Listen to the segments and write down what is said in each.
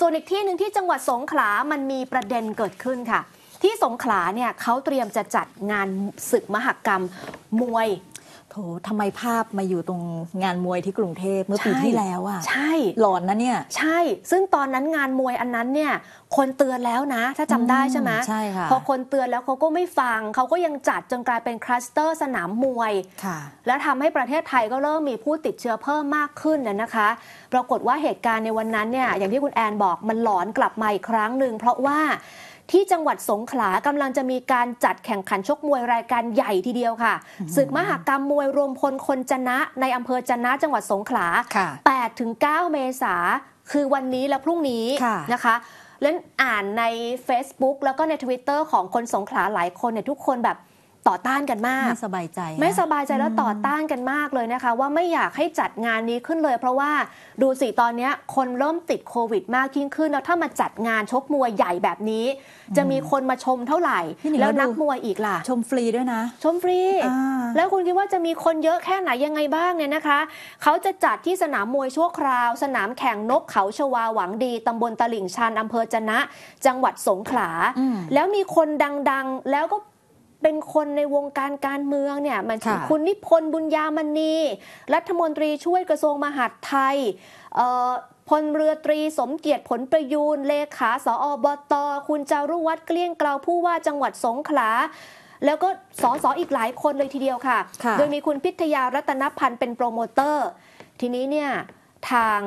ส่วนอีกที่หนึ่งที่จังหวัดสงขลา มันมีประเด็นเกิดขึ้นค่ะ ที่สงขลาเนี่ยเขาเตรียมจะจัดงานศึกมหกรรมมวยโถทำไมภาพมาอยู่ตรงงานมวยที่กรุงเทพเมื่อปีที่แล้วอ่ะ ใช่ หลอนนะเนี่ย ใช่ ซึ่งตอนนั้นงานมวยอันนั้นเนี่ยคนเตือนแล้วนะ ถ้าจำได้ใช่ไหมใช่ค่ะพอคนเตือนแล้วเขาก็ไม่ฟัง เขาก็ยังจัดจนกลายเป็นคลัสเตอร์สนามมวย ค่ะ แล้วทำให้ประเทศไทยก็เริ่มมีผู้ติดเชื้อเพิ่มมากขึ้นน่ะนะคะ ปรากฏว่าเหตุการณ์ในวันนั้นเนี่ยอย่างที่คุณแอนบอกมันหลอนกลับมาอีกครั้งหนึ่งเพราะว่าที่จังหวัดสงขลากำลังจะมีการจัดแข่งขันชกมวยรายการใหญ่ทีเดียวค่ะศึกมหากรรมมวยรวมพลคนจนะ ในอำเภอจนะ จังหวัดสงขลา8ถึง9เมษาคือวันนี้และพรุ่งนี้นะคะ แล้วอ่านใน Facebook แล้วก็ใน Twitter ของคนสงขลาหลายคนเนี่ยทุกคนแบบต่อต้านกันมากไม่สบายใจไม่สบายใจแล้วต่อต้านกันมากเลยนะคะ ว่าไม่อยากให้จัดงานนี้ขึ้นเลย เพราะว่าดูสิตอนนี้คนเริ่มติดโควิด มากยิ่งขึ้นแล้วถ้ามาจัดงานชกมวยใหญ่แบบนี้ จะมีคนมาชมเท่าไหร่แล้วนักมวยอีกล่ะ ชมฟรีด้วยนะ ชมฟรี แล้วคุณคิดว่าจะมีคนเยอะแค่ไหนยังไงบ้างเนี่ยนะคะ เขาจะจัดที่สนามมวยชั่วคราวสนามแข่งนกเขาชวาหวังดีตำบลตลิ่งชันอำเภอจนะ จังหวัดสงขลาแล้วมีคนดังๆแล้วก็เป็นคนในวงการการเมืองเนี่ยมันคือคุณนิพนธ์บุญญามณีรัฐมนตรีช่วยกระทรวงมหาดไทยพลเรือตรีสมเกียรติผลประยูน เลขาสอบตคุณจารุวัฒน์เกลี้ยงเกลา ผู้ว่าจังหวัดสงขลา แล้วก็สอสออีกหลายคนเลยทีเดียวค่ะ โดยมีคุณพิทยารัตนพันธ์เป็นโปรโมเตอร์ ทีนี้เนี่ยทาง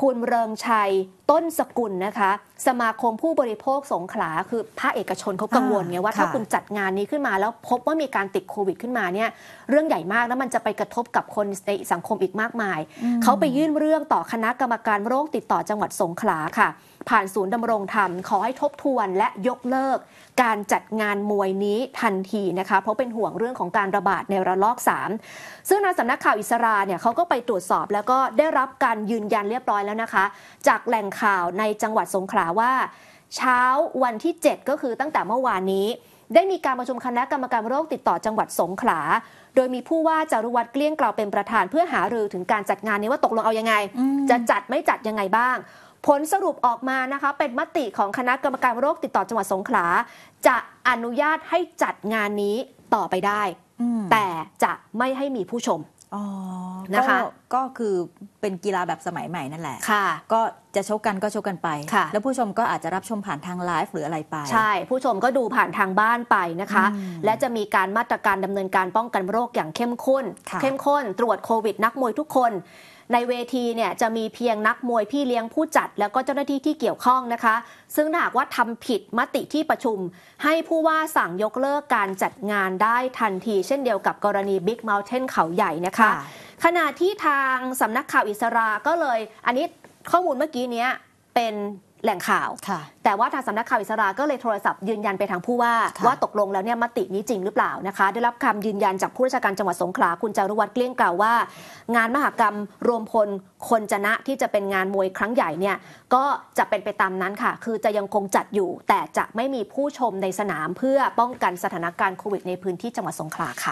คุณเริงชัยต้นสกุลนะคะ สมาคมผู้บริโภคสงขลา คือภาคเอกชนเขากังวลไงว่าถ้าคุณจัดงานนี้ขึ้นมาแล้วพบว่ามีการติดโควิดขึ้นมาเนี่ยเรื่องใหญ่มากแล้วมันจะไปกระทบกับคนในสังคมอีกมากมาย เขาไปยื่นเรื่องต่อคณะกรรมการโรคติดต่อจังหวัดสงขลาค่ะผ่านศูนย์ดำรงธรรมขอให้ทบทวนและยกเลิกการจัดงานมวยนี้ทันทีนะคะเพราะเป็นห่วงเรื่องของการระบาดในระลอก 3 ซึ่งนายสำนักข่าวอิสราเนี่ยเขาก็ไปตรวจสอบแล้วก็ได้รับการยืนยันเรียบร้อยแล้วนะคะ จากแหล่งข่าวในจังหวัดสงขลาว่า เช้าวันที่ 7 ก็คือตั้งแต่เมื่อวานนี้ ได้มีการประชุมคณะกรรมการโรคติดต่อจังหวัดสงขลาโดยมีผู้ว่าจารุวัตรเกลี้ยงกล่าวเป็นประธานเพื่อหารือถึงการจัดงานนี้ว่าตกลงเอายังไง จะจัดไม่จัดยังไงบ้างผลสรุปออกมานะคะเป็นมติของคณะกรรมการโรคติดต่อจังหวัดสงขลาจะอนุญาตให้จัดงานนี้ต่อไปได้แต่จะไม่ให้มีผู้ชมนะคะก็คือเป็นกีฬาแบบสมัยใหม่นั่นแหละค่ะ ก็จะชกกันก็ชกกันไปแล้วผู้ชมก็อาจจะรับชมผ่านทางไลฟ์หรืออะไรไป ใช่ผู้ชมก็ดูผ่านทางบ้านไปนะคะ และจะมีการมาตรการดำเนินการป้องกันโรคอย่างเข้มข้นเข้มข้นตรวจโควิดนักมวยทุกคนในเวทีเนี่ยจะมีเพียงนักมวยพี่เลี้ยงผู้จัดแล้วก็เจ้าหน้าที่ที่เกี่ยวข้องนะคะ ซึ่งหากว่าทำผิดมติที่ประชุม ให้ผู้ว่าสั่งยกเลิกการจัดงานได้ทันทีเช่นเดียวกับกรณีบิ๊กเมล์เทนเขาใหญ่นะคะขณะที่ทางสำนักข่าวอิสราก็เลยอันนี้ข้อมูลเมื่อกี้เนี้ยเป็นแหล่งข่าว แต่ว่าทางสำนักข่าวอิสราก็เลยโทรศัพท์ยืนยันไปทางผู้ว่า ว่าตกลงแล้วเนี่ยมตินี้จริงหรือเปล่านะคะ ได้รับคำยืนยันจากผู้ราชการจังหวัดสงขลา คุณจารุวัฒน์เกลี้ยงกล่าวว่า งานมหกรรมรวมพล คนจนะที่จะเป็นงานมวยครั้งใหญ่เนี่ย ก็จะเป็นไปตามนั้นค่ะ คือจะยังคงจัดอยู่ แต่จะไม่มีผู้ชมในสนามเพื่อป้องกันสถานการณ์โควิดในพื้นที่จังหวัดสงขลาค่ะ